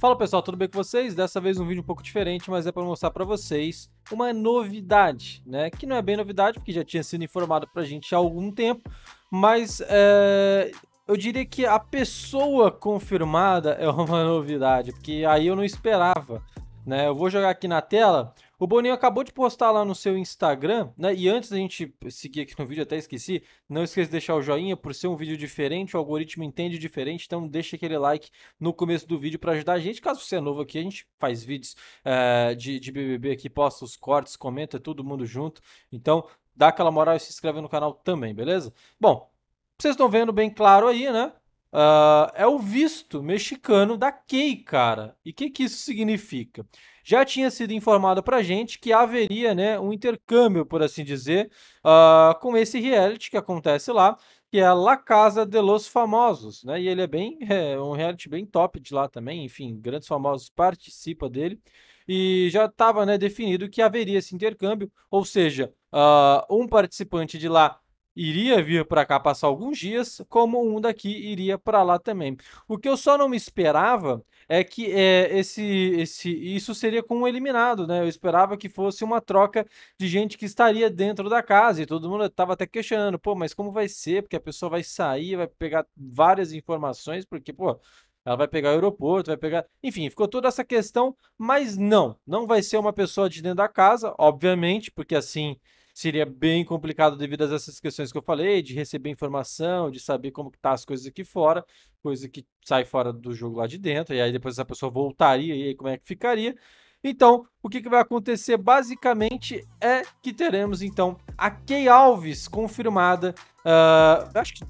Fala pessoal, tudo bem com vocês? Dessa vez um vídeo um pouco diferente, mas é para mostrar para vocês uma novidade, né? Que não é bem novidade, porque já tinha sido informado para a gente há algum tempo, mas é... eu diria que a pessoa confirmada é uma novidade, porque aí eu não esperava, né? Eu vou jogar aqui na tela o Boninho acabou de postar lá no seu Instagram, né? E antes da gente seguir aqui no vídeo, até esqueci, não esqueça de deixar o joinha, por ser um vídeo diferente, o algoritmo entende diferente, então deixa aquele like no começo do vídeo para ajudar a gente. Caso você é novo aqui, a gente faz vídeos eh, de, de BBB aqui, posta os cortes, comenta, todo mundo junto. Então, dá aquela moral e se inscreve no canal também, beleza? Bom, vocês estão vendo bem claro aí, né? uh, é o visto mexicano da Key, cara. E o que, que isso significa? Já tinha sido informado pra gente que haveria né, um intercâmbio, por assim dizer, uh, com esse reality que acontece lá, que é La Casa de los Famosos, né? E ele é bem é um reality bem top de lá também, enfim, grandes famosos participam dele. E já estava né, definido que haveria esse intercâmbio, ou seja, uh, um participante de lá iria vir para cá passar alguns dias, como um daqui iria para lá também. O que eu só não me esperava é que é, esse, esse, isso seria com um eliminado, né? Eu esperava que fosse uma troca de gente que estaria dentro da casa e todo mundo estava até questionando, pô, mas como vai ser? Porque a pessoa vai sair, vai pegar várias informações, porque, pô, ela vai pegar o aeroporto, vai pegar. Enfim, ficou toda essa questão, mas não, não vai ser uma pessoa de dentro da casa, obviamente, porque assim seria bem complicado devido a essas questões que eu falei, de receber informação, de saber como que tá as coisas aqui fora, coisa que sai fora do jogo lá de dentro, e aí depois essa pessoa voltaria e aí como é que ficaria. Então, o que, que vai acontecer basicamente é que teremos então a Key Alves confirmada, uh, acho que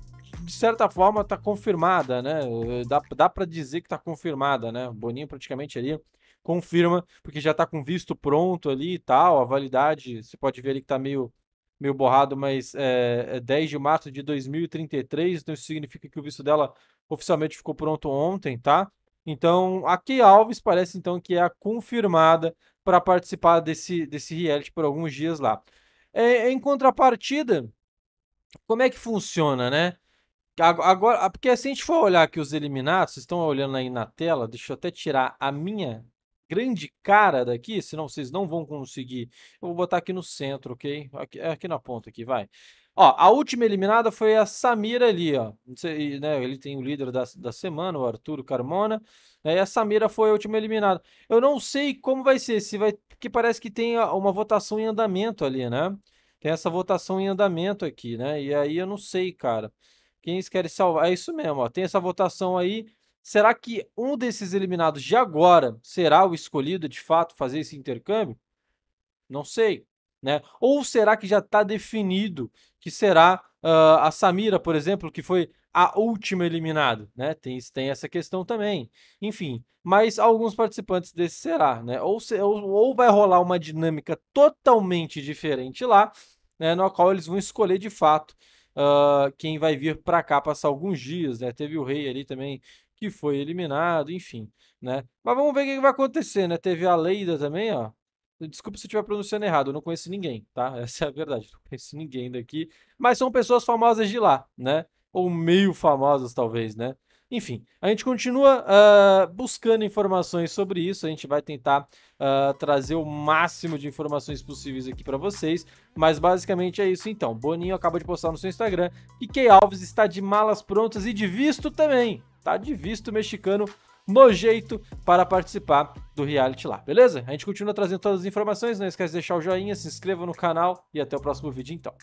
de certa forma está confirmada, né? Eh, dá, dá para dizer que está confirmada, né? O Boninho praticamente ali confirma, porque já está com visto pronto ali e tal, a validade, você pode ver ali que está meio, meio borrado, mas é, é 10 de março de 2033, então isso significa que o visto dela oficialmente ficou pronto ontem, tá? Então, a Key Alves parece então que é a confirmada para participar desse, desse reality por alguns dias lá. É, é em contrapartida, como é que funciona, né? Agora, porque se a gente for olhar aqui os eliminados, vocês estão olhando aí na tela, deixa eu até tirar a minha grande cara daqui, senão vocês não vão conseguir. Eu vou botar aqui no centro, ok? Aqui, é aqui na ponta aqui, vai. Ó, a última eliminada foi a Samira ali, ó. Sei, né, ele tem o líder da, da semana, o Arturo Carmona. Né, e a Samira foi a última eliminada. Eu não sei como vai ser, se vai. Porque parece que tem uma votação em andamento ali, né? Tem essa votação em andamento aqui, né? E aí eu não sei, cara. Quem eles querem salvar? É isso mesmo, ó. Tem essa votação aí. Será que um desses eliminados de agora será o escolhido de fato fazer esse intercâmbio? Não sei. Né? Ou será que já está definido que será uh, a Samira, por exemplo, que foi a última eliminada? Né? Tem, tem essa questão também. Enfim, mas alguns participantes desse será. Né? Ou, se, ou, ou vai rolar uma dinâmica totalmente diferente lá, né, na qual eles vão escolher de fato uh, quem vai vir para cá passar alguns dias, né? Teve o rei ali também que foi eliminado, enfim, né? Mas vamos ver o que vai acontecer, né? Teve a Leida também, ó. Desculpa se eu estiver pronunciando errado, eu não conheço ninguém, tá? Essa é a verdade, não conheço ninguém daqui. Mas são pessoas famosas de lá, né? Ou meio famosas, talvez, né? Enfim, a gente continua uh, buscando informações sobre isso. A gente vai tentar uh, trazer o máximo de informações possíveis aqui para vocês. Mas basicamente é isso então. Boninho acaba de postar no seu Instagram que Key Alves está de malas prontas e de visto também tá de visto mexicano no jeito para participar do reality lá, beleza? A gente continua trazendo todas as informações, não esquece de deixar o joinha, se inscreva no canal e até o próximo vídeo então.